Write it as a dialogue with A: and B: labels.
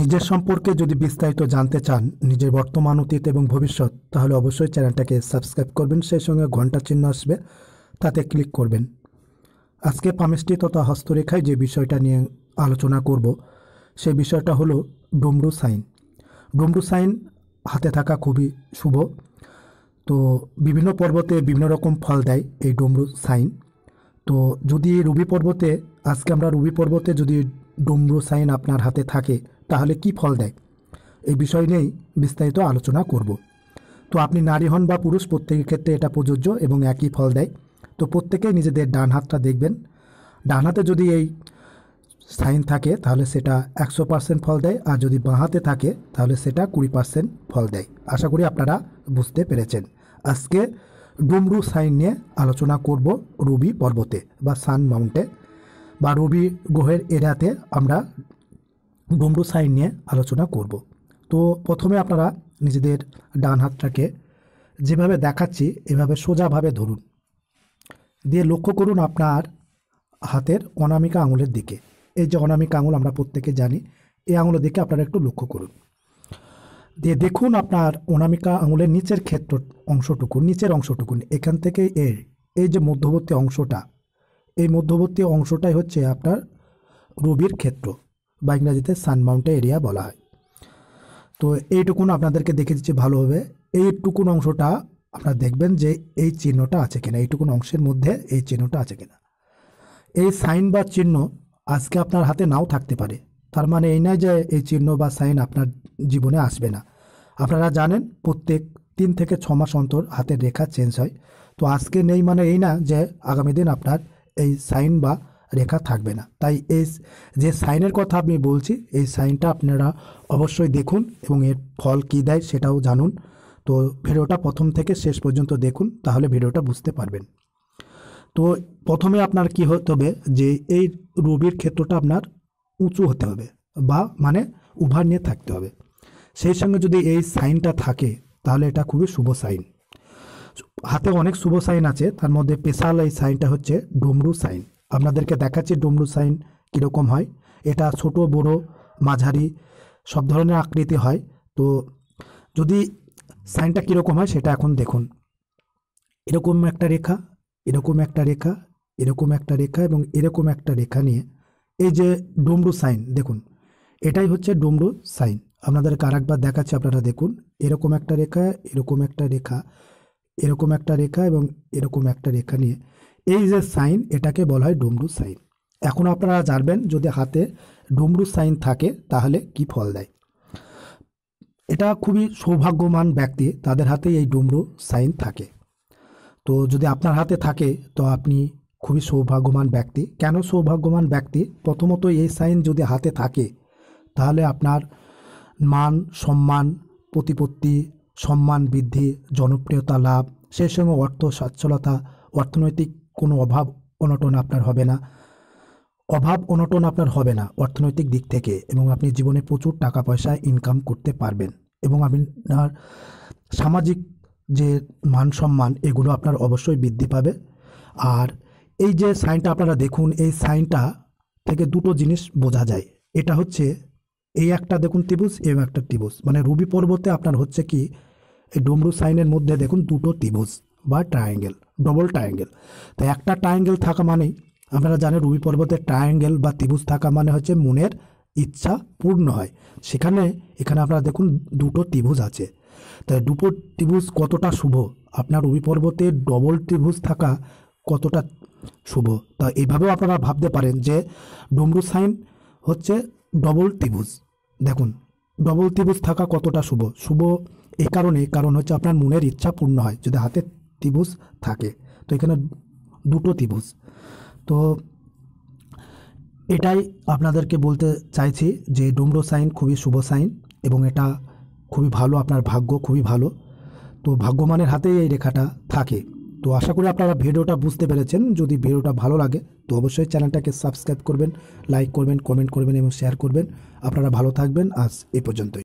A: নিজের সম্পর্কে যদি বিস্তারিত জানতে চান নিজের বর্তমান অতীত এবং ভবিষ্যৎ তাহলে অবশ্যই চ্যানেলটাকে সাবস্ক্রাইব করবেন সেই সঙ্গে ঘন্টা চিহ্ন আসবে তাতে ক্লিক করবেন আজকে পামিষ্টি তথা হস্তরেখায় যে বিষয়টা নিয়ে আলোচনা করব সেই বিষয়টা হলো ডুমরু সাইন ডুমরু সাইন হাতে থাকা খুবই শুভ তো বিভিন্ন পর্বতে বিভিন্ন রকম ফল দেয় এই ডুমরু সাইন তো যদি রুবি পর্বতে আজকে আমরা রুবি পর্বতে যদি সাইন আপনার হাতে থাকে তাহলে কি ফল দেয় এই বিষয় নিয়েই বিস্তারিত আলোচনা করব তো আপনি নারী হন বা পুরুষ প্রত্যেকের ক্ষেত্রে এটা প্রযোজ্য এবং একই ফল দেয় তো প্রত্যেকেই নিজেদের ডান হাতটা দেখবেন ডান হাতে যদি এই সাইন থাকে তাহলে সেটা একশো পার্সেন্ট ফল দেয় আর যদি বাঁ হাতে থাকে তাহলে সেটা কুড়ি পার্সেন্ট ফল দেয় আশা করি আপনারা বুঝতে পেরেছেন আজকে ডুমরু সাইন নিয়ে আলোচনা করব রুবি পর্বতে বা সান মাউন্টে বা রবি গ্রহের এরাতে আমরা ডুমরু সাইন নিয়ে আলোচনা করব তো প্রথমে আপনারা নিজেদের ডান হাতটাকে যেভাবে দেখাচ্ছি এভাবে সোজাভাবে ধরুন দিয়ে লক্ষ্য করুন আপনার হাতের অনামিকা আঙুলের দিকে এই যে অনামিকা আঙুল আমরা প্রত্যেকে জানি এই আঙুলের দিকে আপনারা একটু লক্ষ্য করুন দিয়ে দেখুন আপনার অনামিকা আঙুলের নিচের ক্ষেত্র অংশটুকু নিচের অংশটুকু এখান থেকে এর এই যে মধ্যবর্তী অংশটা এই মধ্যবর্তী অংশটাই হচ্ছে আপনার রবির ক্ষেত্র বা ইংরাজিতে সানমাউন্টেন এরিয়া বলা হয় তো এইটুকুন আপনাদেরকে দেখে দিচ্ছি ভালোভাবে এইটুকুন অংশটা আপনারা দেখবেন যে এই চিহ্নটা আছে কিনা এইটুকুন অংশের মধ্যে এই চিহ্নটা আছে কিনা এই সাইন বা চিহ্ন আজকে আপনার হাতে নাও থাকতে পারে তার মানে এই নয় যে এই চিহ্ন বা সাইন আপনার জীবনে আসবে না আপনারা জানেন প্রত্যেক তিন থেকে ছ মাস অন্তর হাতের রেখা চেঞ্জ হয় তো আজকে নেই মানে এই না যে আগামী দিন আপনার এই সাইন বা রেখা থাকবে না তাই এই যে সাইনের কথা আমি বলছি এই সাইনটা আপনারা অবশ্যই দেখুন এবং এর ফল কী দেয় সেটাও জানুন তো ভিডিওটা প্রথম থেকে শেষ পর্যন্ত দেখুন তাহলে ভিডিওটা বুঝতে পারবেন তো প্রথমে আপনার কি হতে হবে যে এই রবির ক্ষেত্রটা আপনার উঁচু হতে হবে বা মানে উভার নিয়ে থাকতে হবে সেই সঙ্গে যদি এই সাইনটা থাকে তাহলে এটা খুবই শুভ সাইন হাতে অনেক শুভ সাইন আছে তার মধ্যে স্পেশাল এই সাইনটা হচ্ছে ডুমরু সাইন আপনাদেরকে দেখাচ্ছি ডুমরু সাইন কীরকম হয় এটা ছোট বড় মাঝারি সব ধরনের আকৃতি হয় তো যদি সাইনটা কীরকম হয় সেটা এখন দেখুন এরকম একটা রেখা এরকম একটা রেখা এরকম একটা রেখা এবং এরকম একটা রেখা নিয়ে এই যে ডুমরু সাইন দেখুন এটাই হচ্ছে ডুমরু সাইন আপনাদেরকে আরেকবার দেখাচ্ছি আপনারা দেখুন এরকম একটা রেখা এরকম একটা রেখা এরকম একটা রেখা এবং এরকম একটা রেখা নিয়ে এই যে সাইন এটাকে বলা হয় ডুমরু সাইন এখন আপনারা জানবেন যদি হাতে ডুমরু সাইন থাকে তাহলে কি ফল দেয় এটা খুবই সৌভাগ্যমান ব্যক্তি তাদের হাতে এই ডুমরু সাইন থাকে তো যদি আপনার হাতে থাকে তো আপনি খুবই সৌভাগ্যবান ব্যক্তি কেন সৌভাগ্যবান ব্যক্তি প্রথমত এই সাইন যদি হাতে থাকে তাহলে আপনার মান সম্মান প্রতিপত্তি সম্মান বৃদ্ধি জনপ্রিয়তা লাভ সেই সঙ্গে অর্থ সচ্ছলতা অর্থনৈতিক কোনো অভাব অনটন আপনার হবে না অভাব অনটন আপনার হবে না অর্থনৈতিক দিক থেকে এবং আপনি জীবনে প্রচুর টাকা পয়সা ইনকাম করতে পারবেন এবং আপনার সামাজিক যে মান সম্মান এগুলো আপনার অবশ্যই বৃদ্ধি পাবে আর এই যে সাইনটা আপনারা দেখুন এই সাইনটা থেকে দুটো জিনিস বোঝা যায় এটা হচ্ছে এই একটা দেখুন ত্রিভুজ এবং একটা ত্রিভুজ মানে রুবি পর্বতে আপনার হচ্ছে কি এই ডুমরু সাইনের মধ্যে দেখুন দুটো ত্রিভুজ বা ট্রায়াঙ্গেল ডবল ট্রায়াঙ্গেল তো একটা ট্রায়াঙ্গেল থাকা মানে আপনারা জানেন রুবি পর্বতে ট্রায়াঙ্গেল বা ত্রিভুজ থাকা মানে হচ্ছে মনের ইচ্ছা পূর্ণ হয় সেখানে এখানে আপনারা দেখুন দুটো ত্রিভুজ আছে তাই দুটো ত্রিভুজ কতটা শুভ আপনার রবি পর্বতে ডবল ত্রিভুজ থাকা কতটা শুভ তা এইভাবেও আপনারা ভাবতে পারেন যে ডমরু সাইন হচ্ছে ডবল ত্রিভুজ দেখুন ডবল ত্রিভুজ থাকা কতটা শুভ শুভ এই কারণে কারণ হচ্ছে আপনার মনের ইচ্ছা পূর্ণ হয় যদি হাতে ত্রিভুজ থাকে তো এখানে দুটো ত্রিভুজ তো এটাই আপনাদেরকে বলতে চাইছি যে ডুমরো সাইন খুবই শুভ সাইন এবং এটা খুবই ভালো আপনার ভাগ্য খুবই ভালো তো ভাগ্যমানের হাতেই এই রেখাটা থাকে তো আশা করি আপনারা ভিডিওটা বুঝতে পেরেছেন যদি ভিডিওটা ভালো লাগে তো অবশ্যই চ্যানেলটাকে সাবস্ক্রাইব করবেন লাইক করবেন কমেন্ট করবেন এবং শেয়ার করবেন আপনারা ভালো থাকবেন আজ এ পর্যন্তই